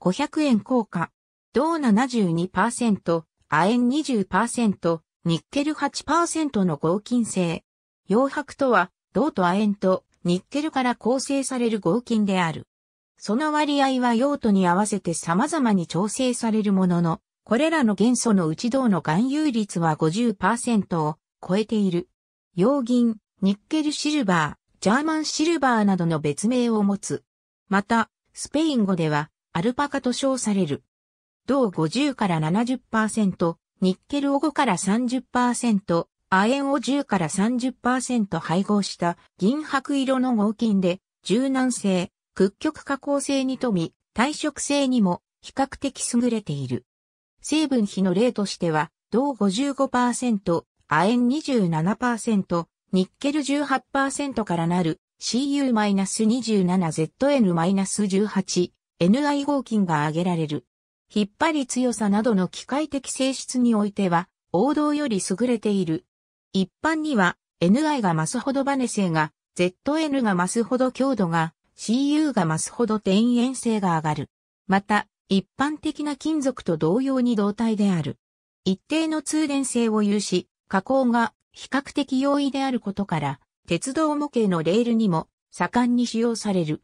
500円硬貨、銅72%、亜鉛20%、ニッケル8%の合金性。洋白とは、銅と亜鉛とニッケルから構成される合金である。その割合は用途に合わせて様々に調整されるものの、これらの元素のうち銅の含有率は50%を超えている。洋銀、ニッケルシルバー、ジャーマンシルバーなどの別名を持つ。また、スペイン語では、アルパカと称される。銅50から70%、ニッケルを5から30%、亜鉛を10から30%配合した銀白色の合金で、柔軟性、屈曲加工性に富み、耐食性にも比較的優れている。成分比の例としては、銅55%、亜鉛27%、ニッケル18%からなる CU-27ZN-18、NI 合金が挙げられる。引っ張り強さなどの機械的性質においては、王道より優れている。一般には、NI が増すほどバネ性が、ZN が増すほど強度が、CU が増すほど転延性が上がる。また、一般的な金属と同様に同体である。一定の通電性を有し、加工が比較的容易であることから、鉄道模型のレールにも盛んに使用される。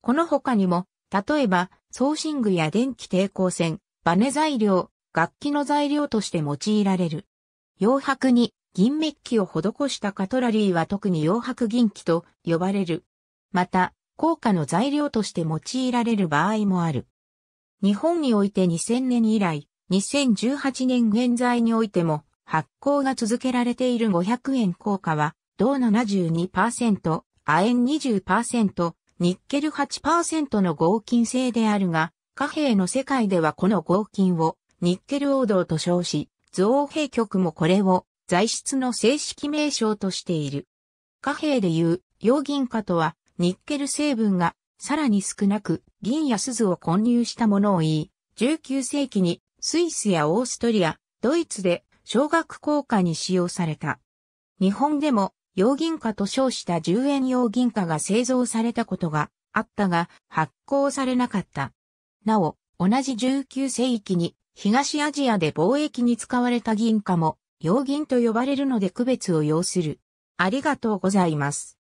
この他にも、例えば、送信具や電気抵抗線、バネ材料、楽器の材料として用いられる。洋白に銀メッキを施したカトラリーは特に洋白銀器と呼ばれる。また、硬貨の材料として用いられる場合もある。日本において2000年以来、2018年現在においても発行が続けられている500円硬貨は、銅72%、亜鉛20%、ニッケル8%の合金製であるが、貨幣の世界ではこの合金をニッケル王道と称し、造幣局もこれを材質の正式名称としている。貨幣でいう、洋銀貨とは、ニッケル成分がさらに少なく銀や鈴を混入したものを言い、19世紀にスイスやオーストリア、ドイツで小額硬貨に使用された。日本でも用銀貨と称した10円用銀貨が製造されたことがあったが発行されなかった。なお、同じ19世紀に東アジアで貿易に使われた銀貨も用銀と呼ばれるので区別を要する。ありがとうございます。